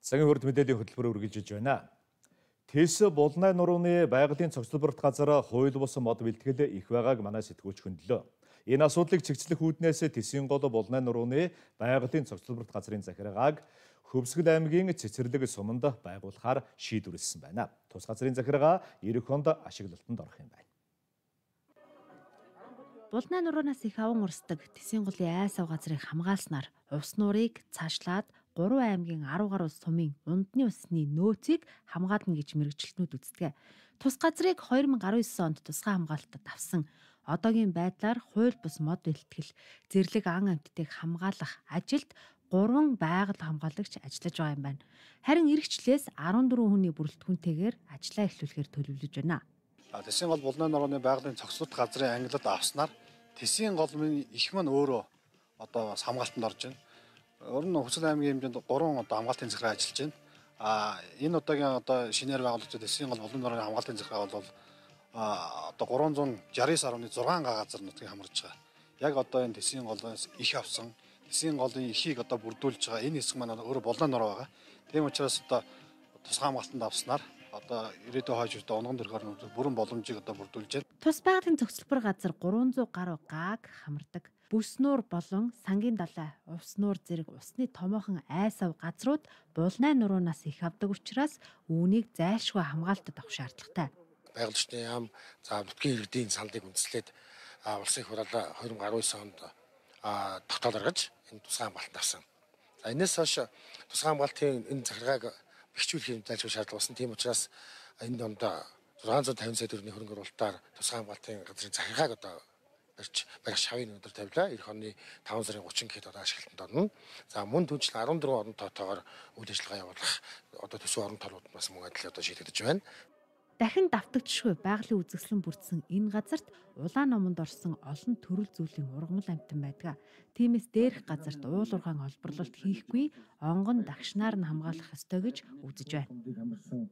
Цагийн хурд мэдээллийн хөтөлбөр үргэлжилж байна. Тэс булнай нурууны байгалийн цогцлборт газар хууль болсон мод бэлтгэл их байгааг манай сэтгүүлч хөндлөө. Энэ асуудлыг цэгцлэх үүднээс Тэсийн гол булнай нурууны байгалийн цогцлборт газрын захиргааг Хөвсгөл аймгийн цэцэрлэг суманд байгуулахаар шийдвэрлсэн байна. Тус газрын захиргаа эрэг хонд ашиглалтанд орох юм байна. Булнай нуруунаас их аван урсдаг Тэсийн голын айс ав газрыг хамгаалснаар увс нуурыг цаашлаад 3 аймгийн 10 гаруй сумын ундны усны нөөцийг хамгаална гэж мэрэгчлэнүүд үздэг. Тус газрыг 2019 онд тусгай хамгаалтад авсан. Одоогийн байдлаар хууль бус мод бэлтгэл, зэрлэг ан амьтдыг хамгаалах ажилд 3 байгаль хамгаалагч ажиллаж байгаа юм байна. Харин эрэгчлээс 14 хүний бүрэлдэхүүнтэйгээр ажиллаа эхлүүлэхээр төлөвлөж байна. Тэсийн гол булны норооны байгалийн цогцлт газрын ангилалд авснаар Тэсийн гол минь их маань өөрөө одоо хамгаалтанд орж байна. Ер нь Хувцас аймгийн хэмжээнд 3 одоо хамгаалтын захиргаа ажиллаж байна. А энэ удаагийн одоо шинээр байгуулагдсан эсийн гол улам дөрвөн хамгаалтын захиргаа бол а одоо 369.6 га газар нутгийг хамарж байгаа. Яг одоо энэ Тэсийн голоос их авсан, Тэсийн голын эхийг одоо бүрдүүлж байгаа энэ хэсэг маань өөрө болоо нор байгаа. Тийм учраас одоо тусгай хамгаалтанд авснаар одоо ирээдүйн хойжуудаа унган төрхөөр нүд бүрэн боломжийг одоо бүрдүүлж байна. Тус байгууллагын зохицолбор газар 300 гаруй гаг хамардаг бүснүр болон сангийн далай, уснүр зэрэг усны томоохон айсав газрууд булнай нуруунаас их авдаг учраас үүнийг зайлшгүй хамгаалтад авах шаардлагатай. Байгаль орчны яам, за нутгийн иргэдийн сандыг үндэслээд улсын хураалаа 2019 онд тогтоол гаргаж энэ тусгай амгалт авсан. За энэс хойш тусгай амгалтын энэ захиргааг бэхжүүлэх юм зайлшгүй шаардлага болсон. Тийм учраас энэ онд 650 сая төгрөгийн хөрөнгө оруулалтаар тусгай амгалтын газрын захиргааг одоо ирж баг шавын өдөр тавилаа. Эх оны 5 сарын 30 гэхэд одоо ашиглалтанд орно. За мөн түнжил 14 орон тоотоогоор үйл ажиллагаа явуулах одоо төсөв орон тоонууд бас мөн адил одоо шийдэгдэж байна. Дахин давтагдшгүй байгалийн үзэсгэлэн бүрдсэн энэ газарт улаан номонд орсон олон төрөл зүйлийн ургамал амьтан байдаг. Тиймээс дээрх газарт уул уурхайн олборлолт хийхгүй онгон дагшнаар нь хамгаалах ёстой гэж үзэж байна.